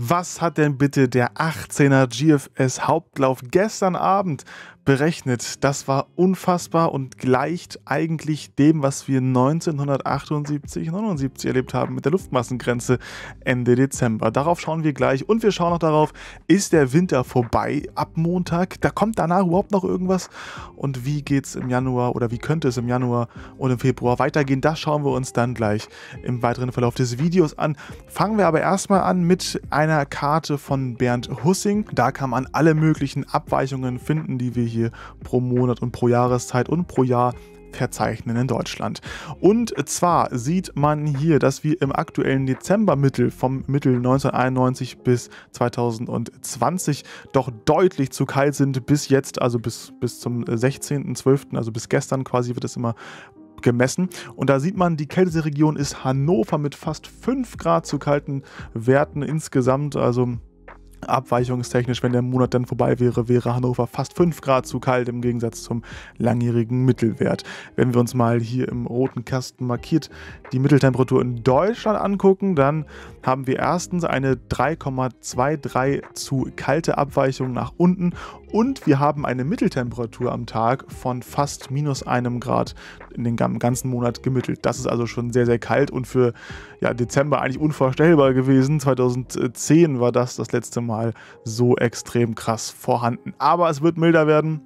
Was hat denn bitte der 18er GFS Hauptlauf gestern Abend berechnet. Das war unfassbar und gleicht eigentlich dem, was wir 1978, 79 erlebt haben mit der Luftmassengrenze Ende Dezember. Darauf schauen wir gleich und wir schauen noch darauf, ist der Winter vorbei ab Montag? Da kommt danach überhaupt noch irgendwas? Und wie geht es im Januar oder wie könnte es im Januar und im Februar weitergehen? Das schauen wir uns dann gleich im weiteren Verlauf des Videos an. Fangen wir aber erstmal an mit einer Karte von Bernd Hussing. Da kann man alle möglichen Abweichungen finden, die wir hier je pro Monat und pro Jahreszeit und pro Jahr verzeichnen in Deutschland. Und zwar sieht man hier, dass wir im aktuellen Dezembermittel vom Mittel 1991 bis 2020 doch deutlich zu kalt sind bis jetzt, also bis, bis zum 16.12., also bis gestern quasi wird es immer gemessen. Und da sieht man, die kälteste Region ist Hannover mit fast 5 Grad zu kalten Werten insgesamt, also Abweichungstechnisch, wenn der Monat dann vorbei wäre, wäre Hannover fast 5 Grad zu kalt im Gegensatz zum langjährigen Mittelwert. Wenn wir uns mal hier im roten Kasten markiert die Mitteltemperatur in Deutschland angucken, dann haben wir erstens eine 3,23 zu kalte Abweichung nach unten und wir haben eine Mitteltemperatur am Tag von fast minus einem Grad in den ganzen Monat gemittelt. Das ist also schon sehr, sehr kalt und für ja, Dezember eigentlich unvorstellbar gewesen. 2010 war das das letzte Mal so extrem krass vorhanden. Aber es wird milder werden.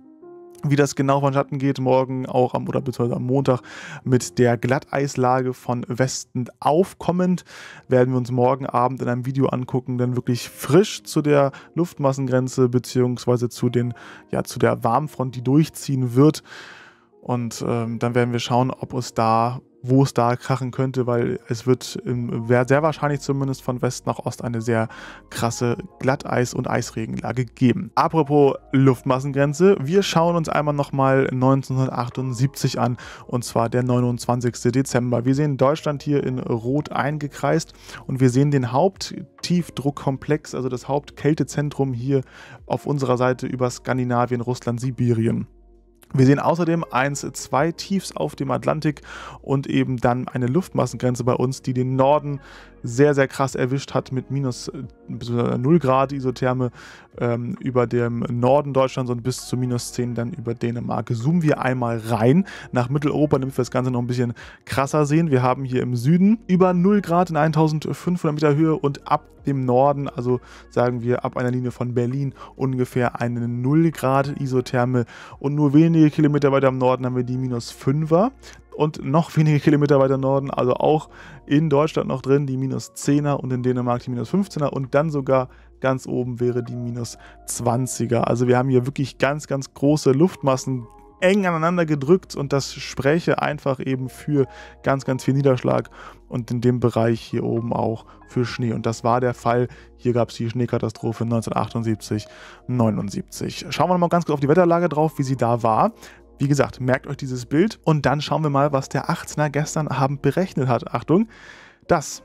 Wie das genau vonstatten geht, morgen auch am oder beziehungsweise am Montag mit der Glatteislage von Westen aufkommend, werden wir uns morgen Abend in einem Video angucken, denn wirklich frisch zu der Luftmassengrenze beziehungsweise zu den, ja, zu der Warmfront, die durchziehen wird. Und ähm, dann werden wir schauen, ob es da wo es da krachen könnte, weil es wird sehr wahrscheinlich zumindest von West nach Ost eine sehr krasse Glatteis- und Eisregenlage geben. Apropos Luftmassengrenze, wir schauen uns einmal nochmal 1978 an und zwar der 29. Dezember. Wir sehen Deutschland hier in Rot eingekreist und wir sehen den Haupttiefdruckkomplex, also das Hauptkältezentrum hier auf unserer Seite über Skandinavien, Russland, Sibirien. Wir sehen außerdem eins, zwei Tiefs auf dem Atlantik und eben dann eine Luftmassengrenze bei uns, die den Norden sehr, sehr krass erwischt hat mit minus 0 Grad Isotherme ähm, über dem Norden Deutschlands und bis zu minus 10 dann über Dänemark. Zoomen wir einmal rein nach Mitteleuropa, damit wir das Ganze noch ein bisschen krasser sehen. Wir haben hier im Süden über 0 Grad in 1500 Meter Höhe und ab dem Norden, also sagen wir ab einer Linie von Berlin, ungefähr eine 0 Grad Isotherme und nur wenige Kilometer weiter im Norden haben wir die minus 5er und noch wenige Kilometer weiter Norden, also auch in Deutschland noch drin, die minus 10er und in Dänemark die minus 15er und dann sogar ganz oben wäre die minus 20er. Also wir haben hier wirklich ganz, ganz große Luftmassen eng aneinander gedrückt und das spräche einfach eben für ganz, ganz viel Niederschlag und in dem Bereich hier oben auch für Schnee. Und das war der Fall. Hier gab es die Schneekatastrophe 1978, 79. Schauen wir nochmal ganz kurz auf die Wetterlage drauf, wie sie da war. Wie gesagt, merkt euch dieses Bild und dann schauen wir mal, was der 18er gestern Abend berechnet hat. Achtung, das,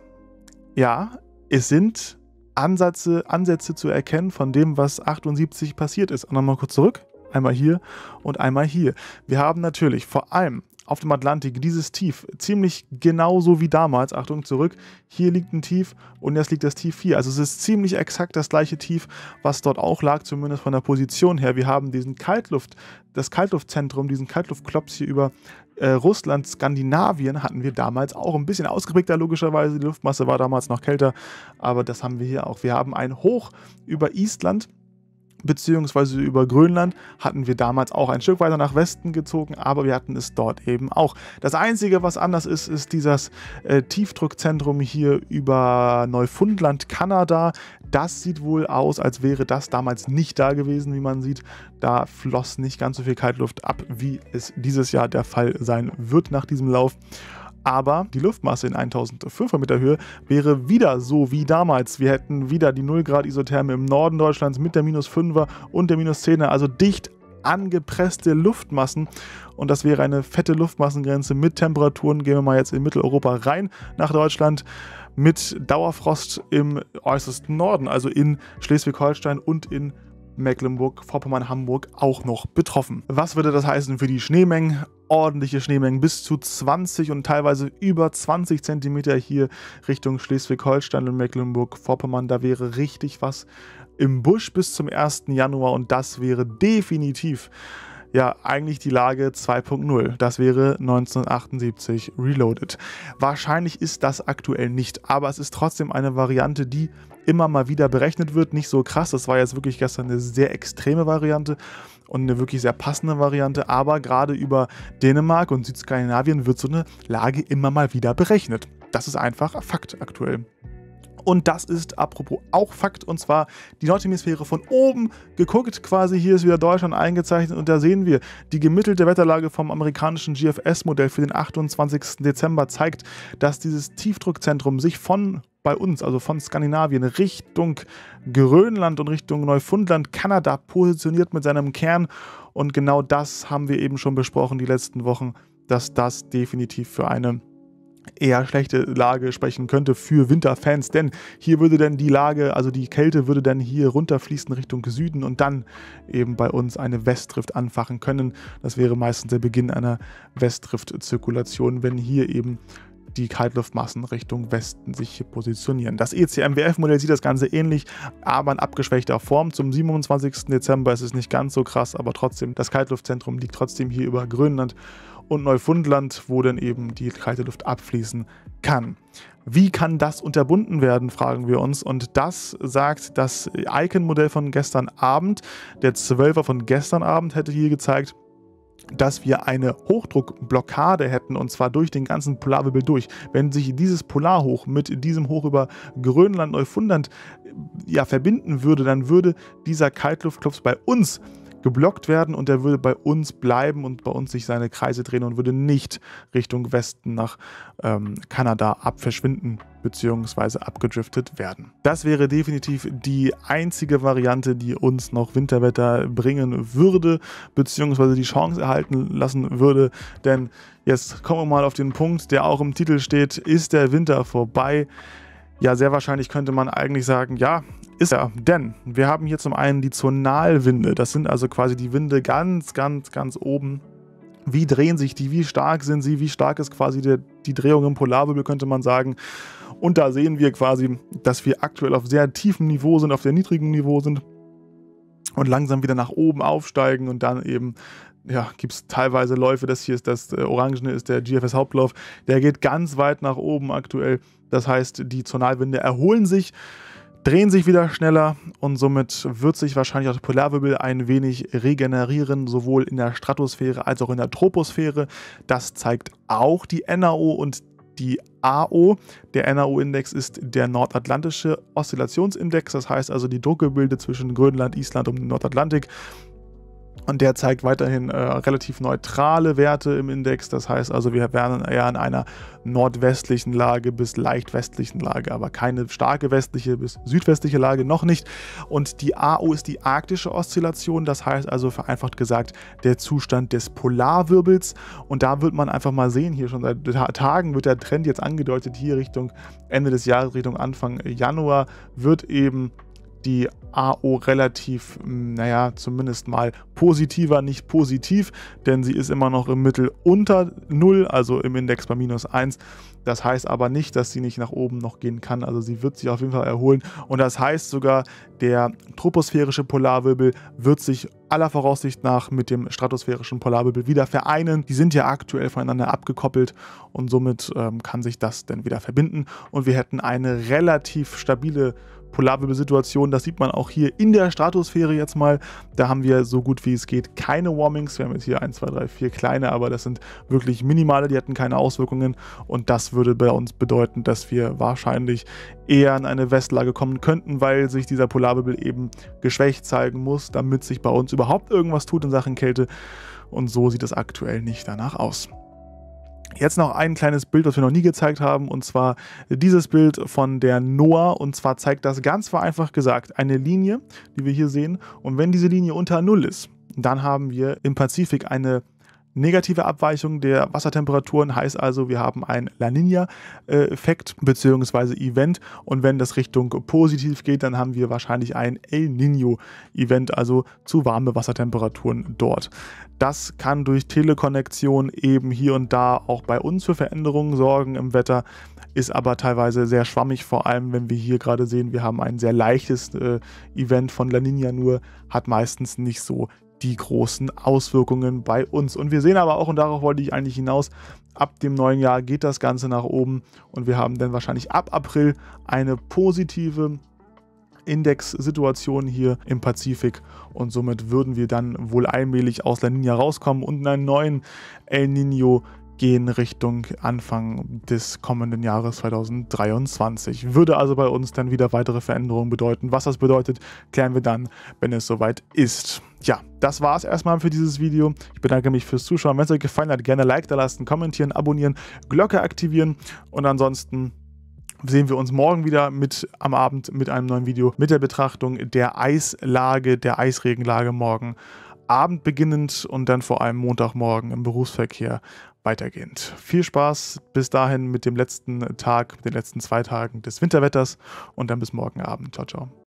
ja, es sind Ansätze, Ansätze zu erkennen von dem, was 78 passiert ist. Und nochmal kurz zurück, einmal hier und einmal hier. Wir haben natürlich vor allem auf dem Atlantik, dieses Tief, ziemlich genauso wie damals, Achtung zurück, hier liegt ein Tief und jetzt liegt das Tief hier. Also es ist ziemlich exakt das gleiche Tief, was dort auch lag, zumindest von der Position her. Wir haben diesen Kaltluft, das Kaltluftzentrum, diesen Kaltluftklops hier über äh, Russland, Skandinavien hatten wir damals auch ein bisschen ausgeprägter, logischerweise. Die Luftmasse war damals noch kälter, aber das haben wir hier auch. Wir haben ein Hoch über Island beziehungsweise über Grönland hatten wir damals auch ein Stück weiter nach Westen gezogen, aber wir hatten es dort eben auch. Das Einzige, was anders ist, ist dieses äh, Tiefdruckzentrum hier über Neufundland, Kanada. Das sieht wohl aus, als wäre das damals nicht da gewesen, wie man sieht. Da floss nicht ganz so viel Kaltluft ab, wie es dieses Jahr der Fall sein wird nach diesem Lauf aber die Luftmasse in 1500 Meter Höhe wäre wieder so wie damals. Wir hätten wieder die 0 Grad Isotherme im Norden Deutschlands mit der minus 5er und der minus 10er, also dicht angepresste Luftmassen. Und das wäre eine fette Luftmassengrenze mit Temperaturen. Gehen wir mal jetzt in Mitteleuropa rein nach Deutschland mit Dauerfrost im äußersten Norden, also in Schleswig-Holstein und in Mecklenburg-Vorpommern, Hamburg auch noch betroffen. Was würde das heißen für die Schneemengen? ordentliche Schneemengen, bis zu 20 und teilweise über 20 Zentimeter hier Richtung Schleswig-Holstein und Mecklenburg-Vorpommern. Da wäre richtig was im Busch bis zum 1. Januar und das wäre definitiv ja eigentlich die Lage 2.0. Das wäre 1978 Reloaded. Wahrscheinlich ist das aktuell nicht, aber es ist trotzdem eine Variante, die immer mal wieder berechnet wird. Nicht so krass, das war jetzt wirklich gestern eine sehr extreme Variante und eine wirklich sehr passende Variante, aber gerade über Dänemark und Südskandinavien wird so eine Lage immer mal wieder berechnet. Das ist einfach Fakt aktuell. Und das ist apropos auch Fakt, und zwar die Nordhemisphäre von oben geguckt. Quasi hier ist wieder Deutschland eingezeichnet und da sehen wir, die gemittelte Wetterlage vom amerikanischen GFS-Modell für den 28. Dezember zeigt, dass dieses Tiefdruckzentrum sich von bei uns, also von Skandinavien Richtung Grönland und Richtung Neufundland, Kanada positioniert mit seinem Kern. Und genau das haben wir eben schon besprochen die letzten Wochen, dass das definitiv für eine eher schlechte Lage sprechen könnte für Winterfans, denn hier würde dann die Lage, also die Kälte würde dann hier runterfließen Richtung Süden und dann eben bei uns eine Westdrift anfachen können. Das wäre meistens der Beginn einer Westdrift-Zirkulation, wenn hier eben die Kaltluftmassen Richtung Westen sich positionieren. Das ECMWF-Modell sieht das Ganze ähnlich, aber in abgeschwächter Form. Zum 27. Dezember ist es nicht ganz so krass, aber trotzdem, das Kaltluftzentrum liegt trotzdem hier über Grönland und Neufundland, wo dann eben die kalte Luft abfließen kann. Wie kann das unterbunden werden, fragen wir uns. Und das sagt das Icon-Modell von gestern Abend. Der Zwölfer von gestern Abend hätte hier gezeigt, dass wir eine Hochdruckblockade hätten und zwar durch den ganzen Polarwirbel durch. Wenn sich dieses Polarhoch mit diesem Hoch über Grönland, Neufundland ja, verbinden würde, dann würde dieser Kaltluftklops bei uns geblockt werden und er würde bei uns bleiben und bei uns sich seine Kreise drehen und würde nicht Richtung Westen nach ähm, Kanada abverschwinden bzw. abgedriftet werden. Das wäre definitiv die einzige Variante, die uns noch Winterwetter bringen würde bzw. die Chance erhalten lassen würde, denn jetzt kommen wir mal auf den Punkt, der auch im Titel steht, ist der Winter vorbei? Ja, sehr wahrscheinlich könnte man eigentlich sagen, ja, ist er, denn wir haben hier zum einen die Zonalwinde. Das sind also quasi die Winde ganz, ganz, ganz oben. Wie drehen sich die? Wie stark sind sie? Wie stark ist quasi der, die Drehung im Polarwirbel, könnte man sagen. Und da sehen wir quasi, dass wir aktuell auf sehr tiefem Niveau sind, auf sehr niedrigem Niveau sind und langsam wieder nach oben aufsteigen und dann eben ja, gibt es teilweise Läufe. Das hier ist das äh, Orangene, ist der GFS Hauptlauf. Der geht ganz weit nach oben aktuell. Das heißt, die Zonalwinde erholen sich drehen sich wieder schneller und somit wird sich wahrscheinlich auch das Polarwirbel ein wenig regenerieren, sowohl in der Stratosphäre als auch in der Troposphäre. Das zeigt auch die NAO und die AO. Der NAO-Index ist der nordatlantische Oszillationsindex, das heißt also die Druckgebilde zwischen Grönland, Island und dem Nordatlantik und der zeigt weiterhin äh, relativ neutrale Werte im Index. Das heißt also, wir wären eher in einer nordwestlichen Lage bis leicht westlichen Lage, aber keine starke westliche bis südwestliche Lage noch nicht. Und die AO ist die arktische Oszillation. Das heißt also vereinfacht gesagt der Zustand des Polarwirbels. Und da wird man einfach mal sehen, hier schon seit Tagen wird der Trend jetzt angedeutet, hier Richtung Ende des Jahres, Richtung Anfang Januar wird eben die AO relativ, naja, zumindest mal positiver nicht positiv, denn sie ist immer noch im Mittel unter 0, also im Index bei minus 1. Das heißt aber nicht, dass sie nicht nach oben noch gehen kann. Also sie wird sich auf jeden Fall erholen. Und das heißt sogar, der troposphärische Polarwirbel wird sich aller Voraussicht nach mit dem stratosphärischen Polarwirbel wieder vereinen. Die sind ja aktuell voneinander abgekoppelt und somit ähm, kann sich das dann wieder verbinden. Und wir hätten eine relativ stabile Polarwirbelsituation. Das sieht man auch hier in der Stratosphäre jetzt mal. Da haben wir so gut wie wie es geht keine Warmings. Wir haben jetzt hier 1, 2, 3, 4 kleine, aber das sind wirklich minimale, die hatten keine Auswirkungen. Und das würde bei uns bedeuten, dass wir wahrscheinlich eher in eine Westlage kommen könnten, weil sich dieser Polarbibel eben geschwächt zeigen muss, damit sich bei uns überhaupt irgendwas tut in Sachen Kälte. Und so sieht es aktuell nicht danach aus. Jetzt noch ein kleines Bild, was wir noch nie gezeigt haben, und zwar dieses Bild von der NOAA. Und zwar zeigt das ganz vereinfacht gesagt eine Linie, die wir hier sehen. Und wenn diese Linie unter Null ist, dann haben wir im Pazifik eine negative Abweichung der Wassertemperaturen heißt also, wir haben einen La Nina-Effekt äh, bzw. Event. Und wenn das Richtung positiv geht, dann haben wir wahrscheinlich ein El Nino-Event, also zu warme Wassertemperaturen dort. Das kann durch Telekonnektion eben hier und da auch bei uns für Veränderungen sorgen im Wetter, ist aber teilweise sehr schwammig, vor allem wenn wir hier gerade sehen, wir haben ein sehr leichtes äh, Event von La Nina nur, hat meistens nicht so die großen Auswirkungen bei uns. Und wir sehen aber auch, und darauf wollte ich eigentlich hinaus, ab dem neuen Jahr geht das Ganze nach oben und wir haben dann wahrscheinlich ab April eine positive Index-Situation hier im Pazifik und somit würden wir dann wohl allmählich aus La Nina rauskommen und einen neuen El Nino gehen Richtung Anfang des kommenden Jahres 2023. Würde also bei uns dann wieder weitere Veränderungen bedeuten. Was das bedeutet, klären wir dann, wenn es soweit ist. Ja, das war es erstmal für dieses Video. Ich bedanke mich fürs Zuschauen. Wenn es euch gefallen hat, gerne Like da lassen, kommentieren, abonnieren, Glocke aktivieren und ansonsten sehen wir uns morgen wieder mit am Abend mit einem neuen Video mit der Betrachtung der Eislage, der Eisregenlage morgen Abend beginnend und dann vor allem Montagmorgen im Berufsverkehr weitergehend. Viel Spaß bis dahin mit dem letzten Tag, mit den letzten zwei Tagen des Winterwetters und dann bis morgen Abend. Ciao, ciao.